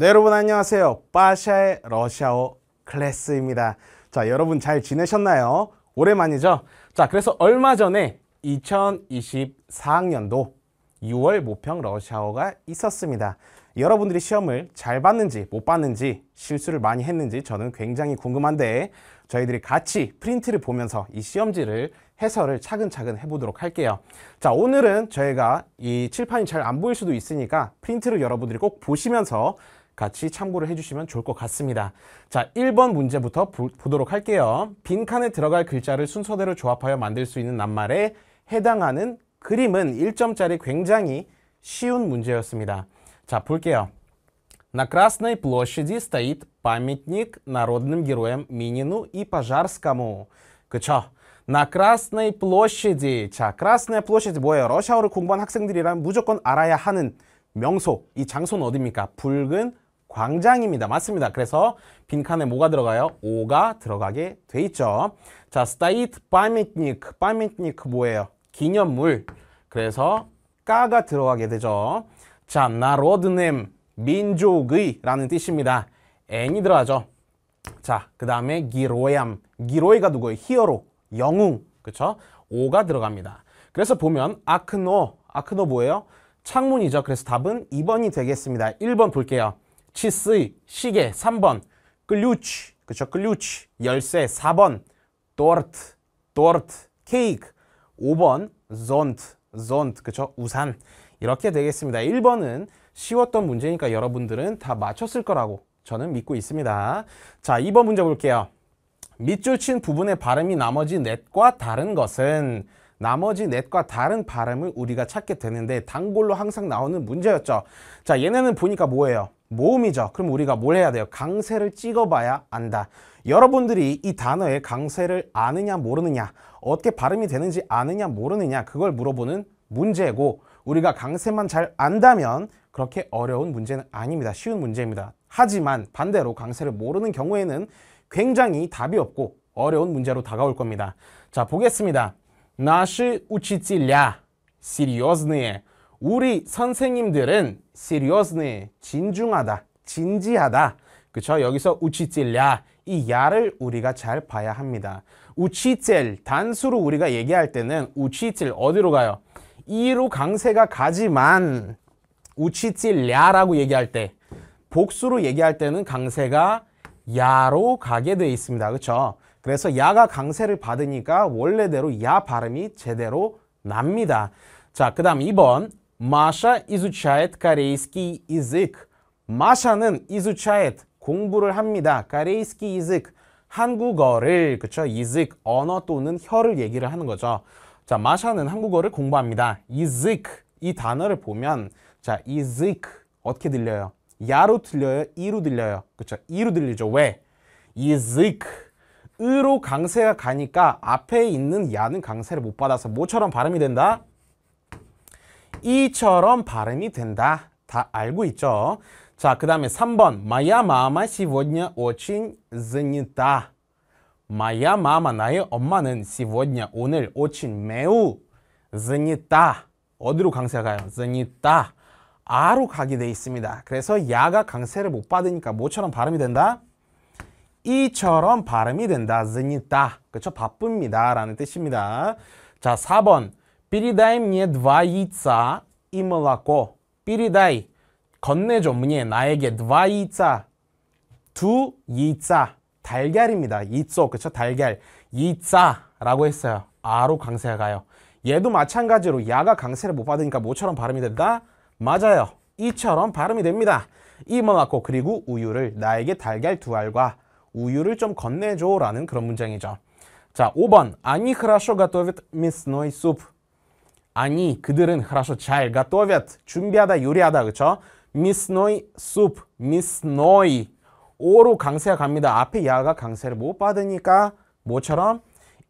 네 여러분 안녕하세요 빠샤의 러시아어 클래스입니다 자 여러분 잘 지내셨나요? 오랜만이죠? 자 그래서 얼마 전에 2024학년도 6월 모평 러시아어가 있었습니다 여러분들이 시험을 잘 봤는지 못 봤는지 실수를 많이 했는지 저는 굉장히 궁금한데 저희들이 같이 프린트를 보면서 이 시험지를 해설을 차근차근 해보도록 할게요. 자 오늘은 저희가 이 칠판이 잘 안 보일 수도 있으니까 프린트를 여러분들이 꼭 보시면서 같이 참고를 해주시면 좋을 것 같습니다. 자, 1번 문제부터 보, 보도록 할게요. 빈칸에 들어갈 글자를 순서대로 조합하여 만들 수 있는 낱말에 해당하는 그림은 1점짜리 굉장히 쉬운 문제였습니다. 자, 볼게요. На Красной площади стоит памятник народным героям Минину и Пожарскому. 그쵸? На Красной площади. 자, Красная площадь 뭐예요? 러시아어를 공부한 학생들이란 무조건 알아야 하는 명소. 이 장소는 어딥니까 붉은 광장입니다. 맞습니다. 그래서 빈칸에 뭐가 들어가요? 오가 들어가게 돼 있죠. 자, 스타이트 파멘니크파멘니크 뭐예요? 기념물. 그래서 까가 들어가게 되죠. 자, 나로드넴 민족의라는 뜻입니다. n이 들어가죠. 자, 그 다음에 기로얌. 기로이가 누구예요? 히어로, 영웅. 그쵸? 오가 들어갑니다. 그래서 보면 아크노, 아크노 뭐예요? 창문이죠. 그래서 답은 2번이 되겠습니다. 1번 볼게요. 치스의 시계 3번, 글루치 그쵸, 클루치, 열쇠 4번, 도르트, 도르트, 케이크 5번, 존트, 존트, 그쵸, 우산 이렇게 되겠습니다. 1번은 쉬웠던 문제니까 여러분들은 다 맞췄을 거라고 저는 믿고 있습니다. 자, 2번 문제 볼게요. 밑줄 친 부분의 발음이 나머지 넷과 다른 것은 나머지 넷과 다른 발음을 우리가 찾게 되는데 단골로 항상 나오는 문제였죠. 자, 얘네는 보니까 뭐예요? 모음이죠. 그럼 우리가 뭘 해야 돼요? 강세를 찍어봐야 안다. 여러분들이 이 단어의 강세를 아느냐 모르느냐 어떻게 발음이 되는지 아느냐 모르느냐 그걸 물어보는 문제고 우리가 강세만 잘 안다면 그렇게 어려운 문제는 아닙니다. 쉬운 문제입니다. 하지만 반대로 강세를 모르는 경우에는 굉장히 답이 없고 어려운 문제로 다가올 겁니다. 자 보겠습니다. 나 а 우 и 찔랴시리 е л я с 우리 선생님들은 시리 r i o u 진중하다, 진지하다. 그쵸? 여기서 우 ч 찔랴이 야를 우리가 잘 봐야 합니다. 우 c 찔 단수로 우리가 얘기할 때는 우 c 찔 어디로 가요? 이로 강세가 가지만 우 c 찔랴라고 얘기할 때 복수로 얘기할 때는 강세가 야로 가게 돼 있습니다. 그쵸? 그래서 야가 강세를 받으니까 원래대로 야 발음이 제대로 납니다. 자, 그 다음 2번 Маша изучает корейский язык. м а 는 изучает 공부를 합니다. к 레이스키 с к и язык 한국어를 그쵸? 이즈 ы 언어 또는 혀를 얘기를 하는 거죠. 자, 마샤는 한국어를 공부합니다. 이즈 ы 이 단어를 보면 자, 이즈 ы 어떻게 들려요? 야로 들려요? 이로 들려요? 그쵸? 이로 들리죠. 왜? 이즈 ы 으로 강세가 가니까 앞에 있는 야는 강세를 못 받아서 뭐처럼 발음이 된다? 이처럼 발음이 된다. 다 알고 있죠? 자, 그 다음에 3번 마야 마마 시 м а сегодня о 마 е 나의 엄마는 시 е г о 오늘, 오친 매우 з а 다 어디로 강세가 가요? з а 다 아로 가게 돼 있습니다. 그래서 야가 강세를 못 받으니까 뭐처럼 발음이 된다? 이처럼 발음이 된다. з а 그렇죠? 바쁩니다라는 뜻입니다. 자, 4번. п е р е мне два яйца и молоко. п е р е 건네줘 мне 나에게 два яйца. 두 яйца. 달걀입니다. я й 그렇죠? 달걀. я й 라고 했어요. 아로 강세가 가요. 얘도 마찬가지로 야가 강세를 못 받으니까 모처럼 발음이 된다. 맞아요. 이처럼 발음이 됩니다. 이 몰라코 그리고 우유를 나에게 달걀 두 알과 우유를 좀 건네줘 라는 그런 문장이죠. 자, 5번. 아니 х 라쇼가 ш о г о т о в я 아니, 그들은 х 라쇼잘가 о т о 준비하다, 요리하다. 그쵸? 미스노이 숲. 미스노이. 오로 강세가 갑니다. 앞에 야가 강세를 못 받으니까 뭐처럼?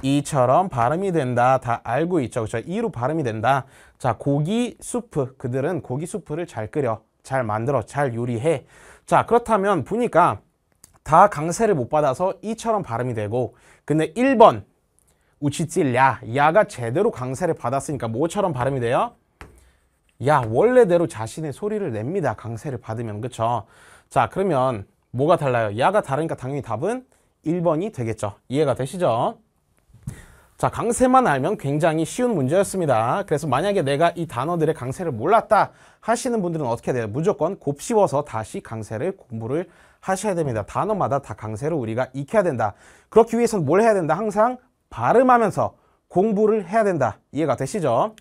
이처럼 발음이 된다. 다 알고 있죠. 그쵸 이로 발음이 된다. 자, 고기 수프. 그들은 고기 수프를 잘 끓여, 잘 만들어, 잘 요리해. 자, 그렇다면 보니까 다 강세를 못 받아서 이처럼 발음이 되고 근데 1번 우치찔야 야가 제대로 강세를 받았으니까 뭐처럼 발음이 돼요? 야 원래대로 자신의 소리를 냅니다 강세를 받으면 그쵸 자 그러면 뭐가 달라요 야가 다르니까 당연히 답은 1번이 되겠죠 이해가 되시죠 자, 강세만 알면 굉장히 쉬운 문제였습니다. 그래서 만약에 내가 이 단어들의 강세를 몰랐다 하시는 분들은 어떻게 돼요? 무조건 곱씹어서 다시 강세를 공부를 하셔야 됩니다. 단어마다 다 강세를 우리가 익혀야 된다. 그렇기 위해서는 뭘 해야 된다? 항상 발음하면서 공부를 해야 된다. 이해가 되시죠?